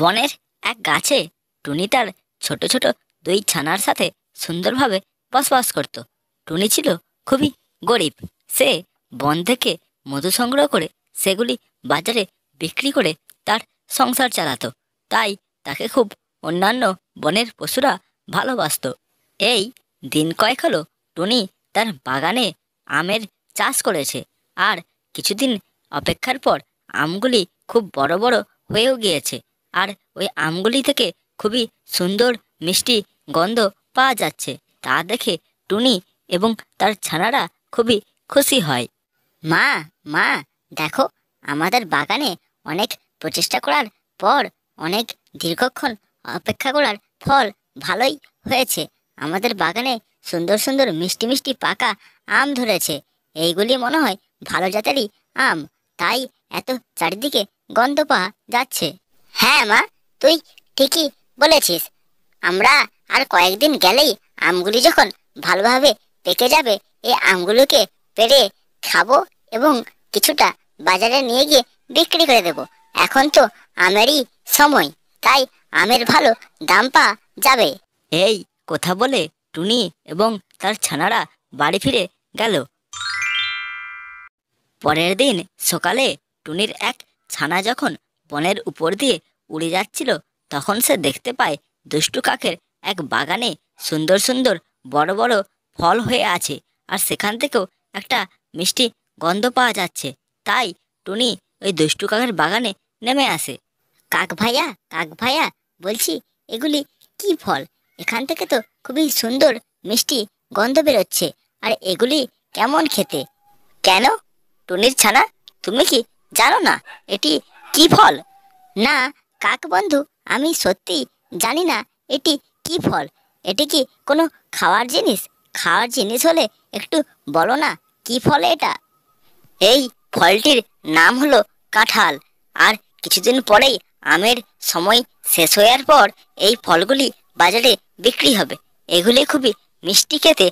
বনের এক গাছে টুনি তার ছোট ছোট দুই ছানার সাথে সুন্দরভাবে বসবাস করত টুনি ছিল খুবই গরিব সে বন থেকে মধু সংগ্রহ করে সেগুলি বাজারে বিক্রি করে তার সংসার চালাতো তাই তাকে খুব অন্যান্য বনের পশুরা ভালোবাসত এই দিন কয়েক হলো টুনি তার বাগানে আমের চাষ করেছে আর কিছুদিন অপেক্ষার পর আমগুলি খুব বড় বড় হয়েও গিয়েছে আর ওই আমগুলি থেকে খুবই সুন্দর মিষ্টি গন্ধ পাওয়া যাচ্ছে তা দেখে টুনি এবং তার ছানারা খুবই খুশি হয় মা মা দেখো আমাদের বাগানে অনেক প্রচেষ্টা করার পর অনেক দীর্ঘক্ষণ অপেক্ষা করার ফল ভালোই হয়েছে আমাদের বাগানে সুন্দর সুন্দর মিষ্টি মিষ্টি পাকা আম ধরেছে এইগুলি মনে হয় ভালো জাতেরই আম তাই এত চারিদিকে গন্ধ পাওয়া যাচ্ছে হ্যাঁ মা তুই ঠিকই বলেছিস আমরা আর কয়েকদিন গেলেই আমগুলি যখন ভালোভাবে পেকে যাবে এই আমগুলোকে পেরে খাবো এবং কিছুটা বাজারে নিয়ে গিয়ে বিক্রি করে দেব এখন তো আমেরই সময় তাই আমের ভালো দাম পা যাবে এই কথা বলে টুনি এবং তার ছানারা বাড়ি ফিরে গেল পরের দিন সকালে টুনির এক ছানা যখন বনের উপর দিয়ে উড়ে যাচ্ছিল তখন সে দেখতে পায় দুষ্টু কাকের এক বাগানে সুন্দর সুন্দর বড় বড় ফল হয়ে আছে আর সেখান থেকেও একটা মিষ্টি গন্ধ পাওয়া যাচ্ছে তাই টুনি ওই দুষ্টু কাকের বাগানে নেমে আসে কাক ভাইয়া কাক ভাইয়া বলছি এগুলি কি ফল এখান থেকে তো খুবই সুন্দর মিষ্টি গন্ধ বেরোচ্ছে আর এগুলি কেমন খেতে কেন টুনির ছানা তুমি কি জানো না এটি কি ফল না কাক বন্ধু আমি সত্যি জানি না এটি কি ফল এটি কি কোনো খাওয়ার জিনিস খাওয়ার জিনিস হলে একটু বলো না কি ফল এটা এই ফলটির নাম হলো কাঁঠাল আর কিছুদিন পরেই আমের সময় শেষ হওয়ার পর এই ফলগুলি বাজারে বিক্রি হবে এগুলি খুবই মিষ্টি খেতে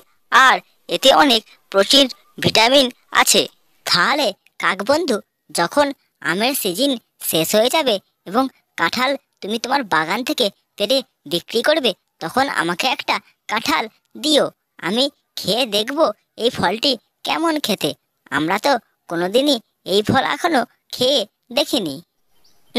আর এতে অনেক প্রচুর ভিটামিন আছে তাহলে কাকবন্ধু যখন আমের সিজন শেষ হয়ে যাবে এবং কাঁঠাল তুমি তোমার বাগান থেকে পেরে বিক্রি করবে তখন আমাকে একটা কাঁঠাল দিও আমি খেয়ে দেখব এই ফলটি কেমন খেতে আমরা তো কোনোদিনই এই ফল এখনো খেয়ে দেখিনি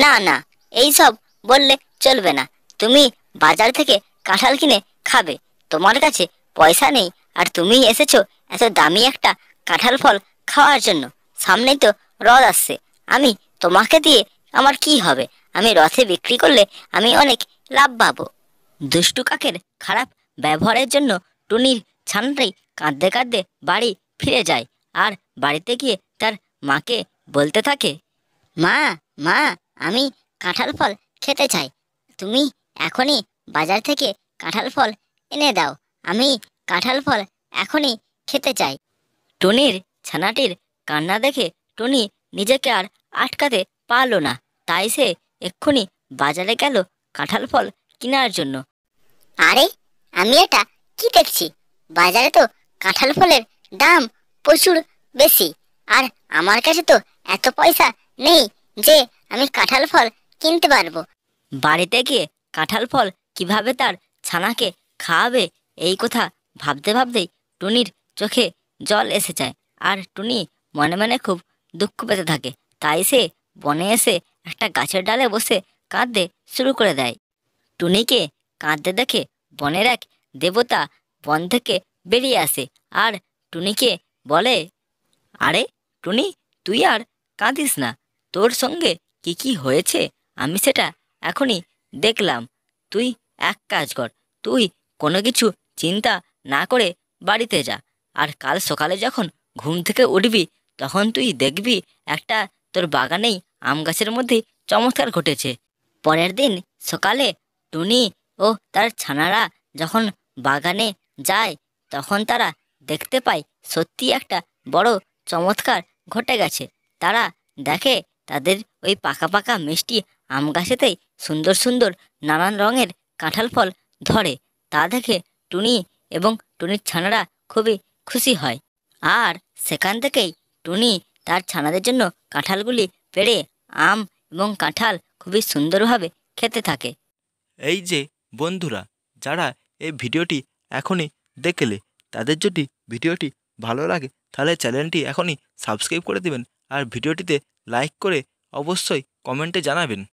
না না এই সব বললে চলবে না তুমি বাজার থেকে কাঁঠাল কিনে খাবে তোমার কাছে পয়সা নেই আর তুমি এসেছো এত দামি একটা কাঁঠাল ফল খাওয়ার জন্য সামনেই তো রদ আসছে আমি তোমাকে দিয়ে আমার কি হবে আমি রথে বিক্রি করলে আমি অনেক লাভ পাব দুষ্টু কাকের খারাপ ব্যবহারের জন্য টুনির ছানটাই কাঁদতে কাঁদতে বাড়ি ফিরে যায় আর বাড়িতে গিয়ে তার মাকে বলতে থাকে মা মা আমি কাঁঠাল ফল খেতে চাই তুমি এখনই বাজার থেকে কাঁঠাল ফল এনে দাও আমি কাঁঠাল ফল এখনই খেতে চাই টুনির ছানাটির কান্না দেখে টুনি নিজেকে আর আটকাতে পারল না তাই সে এক্ষুনি বাজারে গেল কাঁঠাল ফল কেনার জন্য আরে আমি এটা কি দেখছি বাজারে তো কাঁঠাল ফলের দাম প্রচুর বেশি আর আমার কাছে তো এত পয়সা নেই যে আমি কাঁঠাল ফল কিনতে পারবো বাড়িতে গিয়ে কাঁঠাল ফল কিভাবে তার ছানাকে খাওয়াবে এই কথা ভাবতে ভাবতেই টুনির চোখে জল এসে যায় আর টুনি মনে মনে খুব দুঃখ পেতে থাকে তাই সে বনে এসে একটা গাছের ডালে বসে কাঁদতে শুরু করে দেয় টুনিকে কাঁদতে দেখে বনের এক দেবতা বন থেকে বেরিয়ে আসে আর টুনিকে বলে আরে টুনি তুই আর কাঁদিস না তোর সঙ্গে কি কি হয়েছে আমি সেটা এখনই দেখলাম তুই এক কাজ কর তুই কোনো কিছু চিন্তা না করে বাড়িতে যা আর কাল সকালে যখন ঘুম থেকে উঠবি তখন তুই দেখবি একটা তোর বাগানেই আম গাছের মধ্যে চমৎকার ঘটেছে পরের দিন সকালে টুনি ও তার ছানারা যখন বাগানে যায় তখন তারা দেখতে পায় সত্যি একটা বড় চমৎকার ঘটে গেছে তারা দেখে তাদের ওই পাকা পাকা মিষ্টি আম গাছেতেই সুন্দর সুন্দর নানান রঙের কাঁঠাল ফল ধরে তা দেখে টুনি এবং টুনির ছানারা খুবই খুশি হয় আর সেখান থেকেই টুনি তার ছানাদের জন্য কাঁঠালগুলি পেড়ে আম এবং কাঁঠাল খুবই সুন্দরভাবে খেতে থাকে এই যে বন্ধুরা যারা এই ভিডিওটি এখনই দেখলে তাদের যদি ভিডিওটি ভালো লাগে তাহলে চ্যানেলটি এখনই সাবস্ক্রাইব করে দেবেন আর ভিডিওটিতে লাইক করে অবশ্যই কমেন্টে জানাবেন